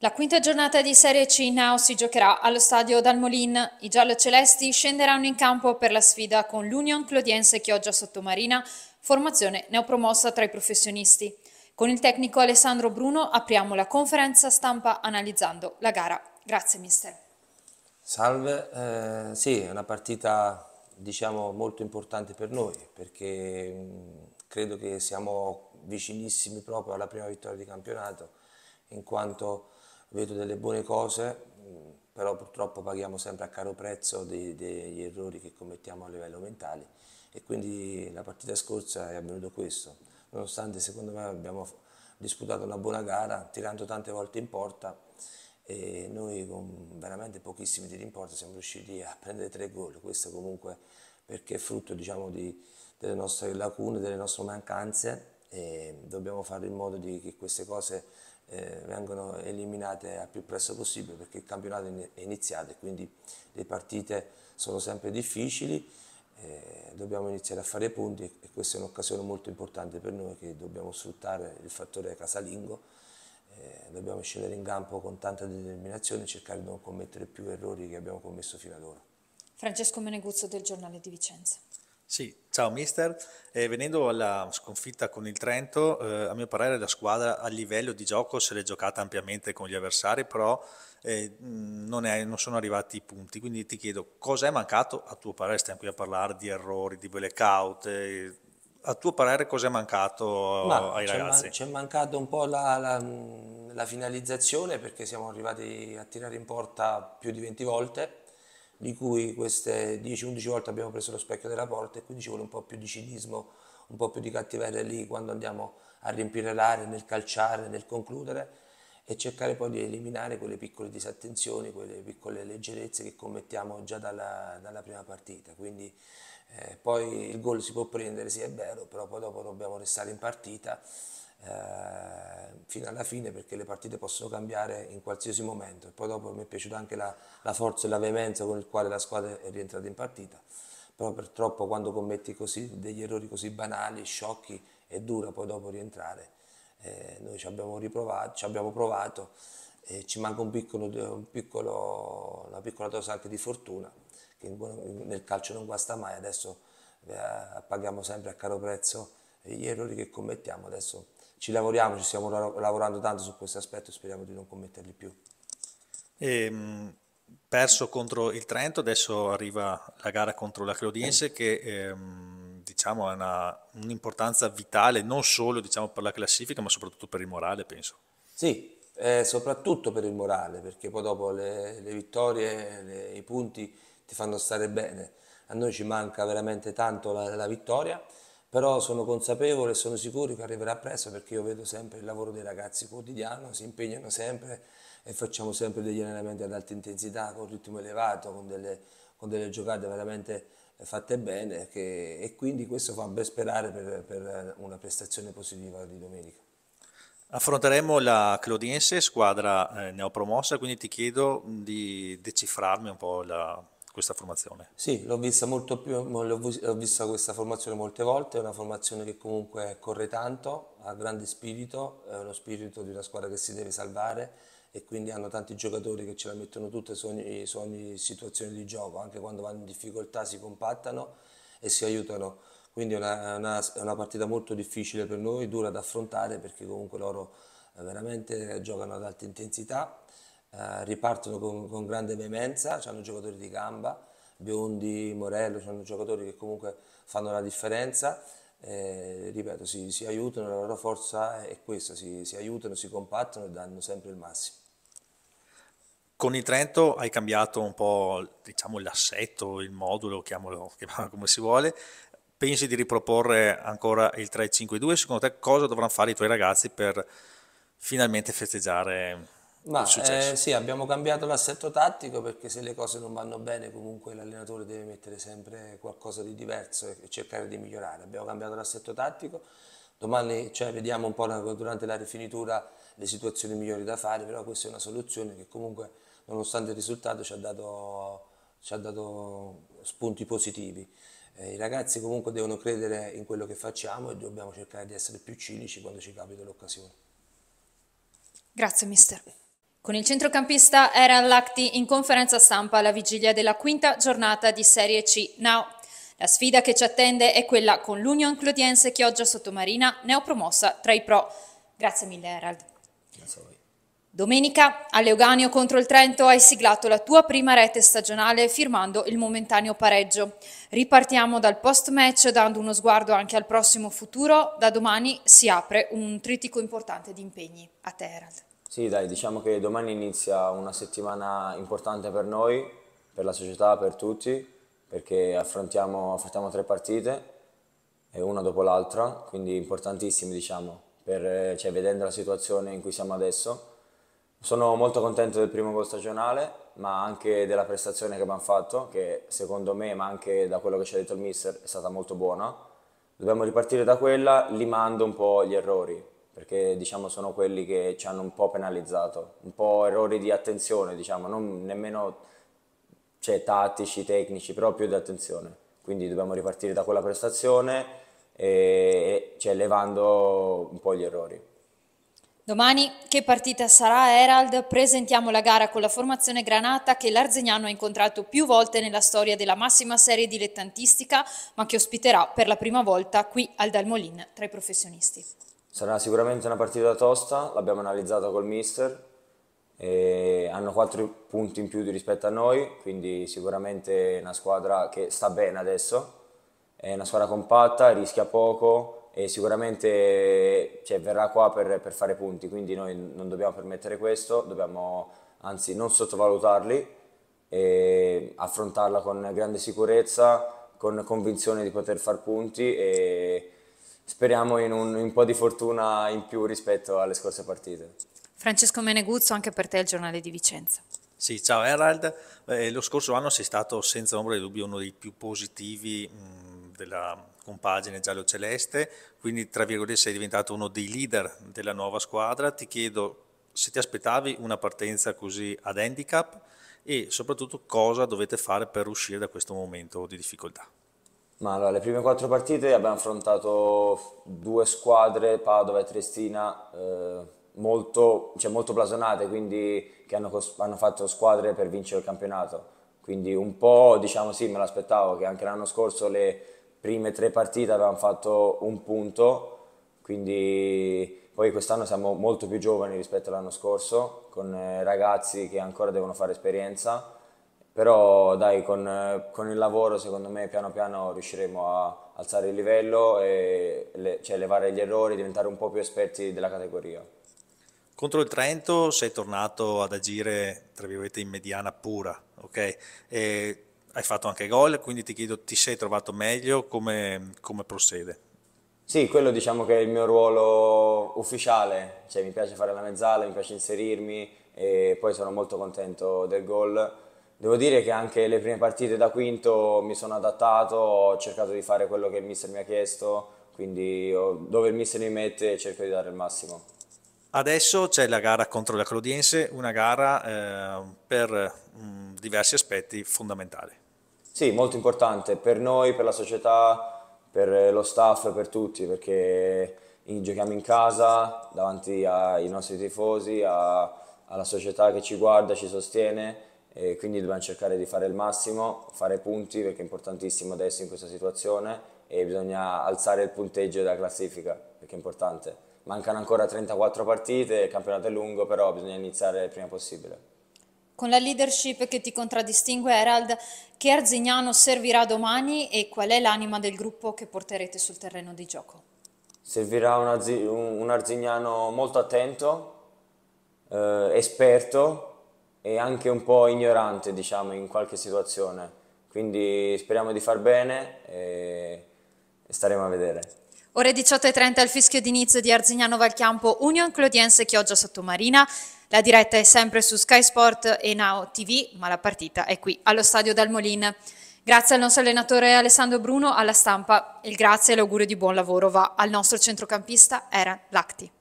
La quinta giornata di Serie C Now si giocherà allo stadio Dalmolin. I giallo-celesti scenderanno in campo per la sfida con l'Union Clodiense Chioggia Sottomarina, formazione neopromossa tra i professionisti. Con il tecnico Alessandro Bruno apriamo la conferenza stampa analizzando la gara. Grazie mister. Salve, eh, sì, è una partita diciamo molto importante per noi perché mh, credo che siamo vicinissimi proprio alla prima vittoria di campionato in quanto vedo delle buone cose, mm, però purtroppo paghiamo sempre a caro prezzo degli errori che commettiamo a livello mentale e quindi la partita scorsa è avvenuto questo, nonostante secondo me abbiamo disputato una buona gara tirando tante volte in porta e noi con veramente pochissimi tiri in porta siamo riusciti a prendere tre gol, questo comunque perché è frutto diciamo, di, delle nostre lacune, delle nostre mancanze e dobbiamo fare in modo di, che queste cose eh, vengono eliminate al più presto possibile perché il campionato è iniziato e quindi le partite sono sempre difficili, eh, dobbiamo iniziare a fare punti e questa è un'occasione molto importante per noi che dobbiamo sfruttare il fattore casalingo, eh, dobbiamo scendere in campo con tanta determinazione e cercare di non commettere più errori che abbiamo commesso fino ad ora. Francesco Meneguzzo del Giornale di Vicenza. Sì, ciao mister. Eh, venendo alla sconfitta con il Trento, eh, a mio parere la squadra a livello di gioco se l'è giocata ampiamente con gli avversari, però eh, non, è, non, sono arrivati i punti. Quindi ti chiedo cosa è mancato a tuo parere? Stiamo qui a parlare di errori, di blackout. Eh, a tuo parere cosa è mancato Ma ai ragazzi? Ci è mancato un po' la, la, la finalizzazione perché siamo arrivati a tirare in porta più di 20 volte di cui queste 10-11 volte abbiamo preso lo specchio della porta e quindi ci vuole un po' più di cinismo, un po' più di cattiveria lì quando andiamo a riempire l'area, nel calciare, nel concludere e cercare poi di eliminare quelle piccole disattenzioni, quelle piccole leggerezze che commettiamo già dalla, dalla prima partita. Quindi eh, poi il gol si può prendere, sì è vero, però poi dopo dobbiamo restare in partita eh, fino alla fine perché le partite possono cambiare in qualsiasi momento. E poi dopo mi è piaciuta anche la, la forza e la veemenza con il quale la squadra è rientrata in partita. Però purtroppo quando commetti così, degli errori così banali, sciocchi, è dura poi dopo rientrare. Eh, noi ci abbiamo riprovato, ci abbiamo provato, eh, ci manca un piccolo, un piccolo, una piccola dose anche di fortuna, che buon, nel calcio non guasta mai, adesso eh, paghiamo sempre a caro prezzo gli errori che commettiamo, adesso ci lavoriamo, ci stiamo lavorando tanto su questo aspetto e speriamo di non commetterli più. E, ehm, perso contro il Trento, adesso arriva la gara contro la Claudiense che ehm, diciamo, ha un'importanza vitale non solo diciamo, per la classifica ma soprattutto per il morale penso. Sì, eh, soprattutto per il morale perché poi dopo le, le vittorie, le, i punti ti fanno stare bene. A noi ci manca veramente tanto la, la vittoria però sono consapevole e sono sicuro che arriverà presto perché io vedo sempre il lavoro dei ragazzi quotidiano, si impegnano sempre e facciamo sempre degli allenamenti ad alta intensità, con ritmo elevato, con delle, con delle giocate veramente fatte bene che, e quindi questo fa ben sperare per, per una prestazione positiva di domenica. Affronteremo la Clodiense, squadra eh, neopromossa, quindi ti chiedo di decifrarmi un po' la, questa formazione? Sì, l'ho vista, molto più, l'ho vista questa formazione molte volte, è una formazione che comunque corre tanto, ha grande spirito, è uno spirito di una squadra che si deve salvare e quindi hanno tanti giocatori che ce la mettono tutte su ogni, su ogni situazione di gioco, anche quando vanno in difficoltà si compattano e si aiutano. Quindi è una, una, è una partita molto difficile per noi, dura da affrontare perché comunque loro eh, veramente giocano ad alta intensità eh, ripartono con, con, grande veemenza, hanno giocatori di gamba, Biondi, Morello, hanno giocatori che comunque fanno la differenza. Eh, ripeto, si, si, aiutano, la loro forza è questa, si, si aiutano, si compattano e danno sempre il massimo. Con il Trento hai cambiato un po' diciamo, l'assetto, il modulo, chiamalo, chiamalo come si vuole. Pensi di riproporre ancora il 3-5-2? Secondo te cosa dovranno fare i tuoi ragazzi per finalmente festeggiare ma eh, sì, abbiamo cambiato l'assetto tattico perché se le cose non vanno bene comunque l'allenatore deve mettere sempre qualcosa di diverso e cercare di migliorare. Abbiamo cambiato l'assetto tattico, domani cioè, vediamo un po' durante la rifinitura le situazioni migliori da fare, però questa è una soluzione che comunque nonostante il risultato ci ha dato, ci ha dato spunti positivi. Eh, I ragazzi comunque devono credere in quello che facciamo e dobbiamo cercare di essere più cinici quando ci capita l'occasione. Grazie mister. Con il centrocampista Eran Lacti in conferenza stampa alla vigilia della quinta giornata di Serie C Now. La sfida che ci attende è quella con l'Union Clodiense Chioggia Sottomarina, neopromossa tra i pro. Grazie mille Herald. Grazie a voi. Domenica a Leoganio contro il Trento hai siglato la tua prima rete stagionale firmando il momentaneo pareggio. Ripartiamo dal post match dando uno sguardo anche al prossimo futuro. Da domani si apre un tritico importante di impegni. A te Herald. Sì, dai, diciamo che domani inizia una settimana importante per noi, per la società, per tutti, perché affrontiamo, affrontiamo tre partite, e una dopo l'altra, quindi importantissime, diciamo, per, cioè, vedendo la situazione in cui siamo adesso. Sono molto contento del primo gol stagionale, ma anche della prestazione che abbiamo fatto, che secondo me, ma anche da quello che ci ha detto il mister, è stata molto buona. Dobbiamo ripartire da quella, limando un po' gli errori, perché diciamo, sono quelli che ci hanno un po' penalizzato, un po' errori di attenzione, diciamo, non nemmeno cioè, tattici, tecnici, però più di attenzione. Quindi dobbiamo ripartire da quella prestazione e, e cioè, levando un po' gli errori. Domani che partita sarà Herald? Presentiamo la gara con la formazione Granata che l'Arzegnano ha incontrato più volte nella storia della massima serie dilettantistica ma che ospiterà per la prima volta qui al Dalmolin tra i professionisti. Sarà sicuramente una partita tosta, l'abbiamo analizzata col mister, hanno 4 punti in più rispetto a noi, quindi sicuramente è una squadra che sta bene adesso, è una squadra compatta, rischia poco e sicuramente cioè, verrà qua per, per, fare punti, quindi noi non dobbiamo permettere questo, dobbiamo anzi non sottovalutarli e affrontarla con grande sicurezza, con convinzione di poter far punti e speriamo in un, in un po' di fortuna in più rispetto alle scorse partite. Francesco Meneguzzo, anche per te il giornale di Vicenza. Sì, ciao Herald. Eh, lo scorso anno sei stato senza ombra di dubbio uno dei più positivi mh, della compagine giallo-celeste, quindi tra virgolette sei diventato uno dei leader della nuova squadra. Ti chiedo se ti aspettavi una partenza così ad handicap e soprattutto cosa dovete fare per uscire da questo momento di difficoltà. Ma allora, le prime quattro partite abbiamo affrontato due squadre, Padova e Triestina, eh, molto, cioè molto blasonate, quindi che hanno, hanno, fatto squadre per vincere il campionato. Quindi un po', diciamo sì, me l'aspettavo, che anche l'anno scorso le prime tre partite avevamo fatto un punto, quindi poi quest'anno siamo molto più giovani rispetto all'anno scorso, con eh, ragazzi che ancora devono fare esperienza però dai, con, con, il lavoro secondo me piano piano riusciremo a alzare il livello e le, cioè, levare gli errori, diventare un po' più esperti della categoria. Contro il Trento sei tornato ad agire, tra virgolette, in mediana pura, ok? E hai fatto anche gol, quindi ti chiedo, ti sei trovato meglio, come, come procede? Sì, quello diciamo che è il mio ruolo ufficiale, cioè mi piace fare la mezzala, mi piace inserirmi e poi sono molto contento del gol Devo dire che anche le prime partite da quinto mi sono adattato, ho cercato di fare quello che il mister mi ha chiesto, quindi dove il mister mi mette cerco di dare il massimo. Adesso c'è la gara contro la Clodiense, una gara eh, per mh, mm, diversi aspetti fondamentali. Sì, molto importante per noi, per la società, per eh, lo staff, per tutti, perché giochiamo in casa davanti ai nostri tifosi, a, alla società che ci guarda, ci sostiene e quindi dobbiamo cercare di fare il massimo, fare punti perché è importantissimo adesso in questa situazione e bisogna alzare il punteggio della classifica perché è importante. Mancano ancora 34 partite, il campionato è lungo, però bisogna iniziare il prima possibile. Con la leadership che ti contraddistingue, Herald, che Arzignano servirà domani e qual è l'anima del gruppo che porterete sul terreno di gioco? Servirà un, Arzignano molto attento, eh, esperto, e anche un po' ignorante, diciamo, in qualche situazione. Quindi speriamo di far bene e staremo a vedere. Ore 18.30 al fischio d'inizio di Arzignano Valchiampo, Union Clodiense Chioggia Sottomarina. La diretta è sempre su Sky Sport e Now TV, ma la partita è qui allo stadio Dal Molin. Grazie al nostro allenatore Alessandro Bruno, alla stampa, il grazie e l'augurio di buon lavoro va al nostro centrocampista Eran Lacti.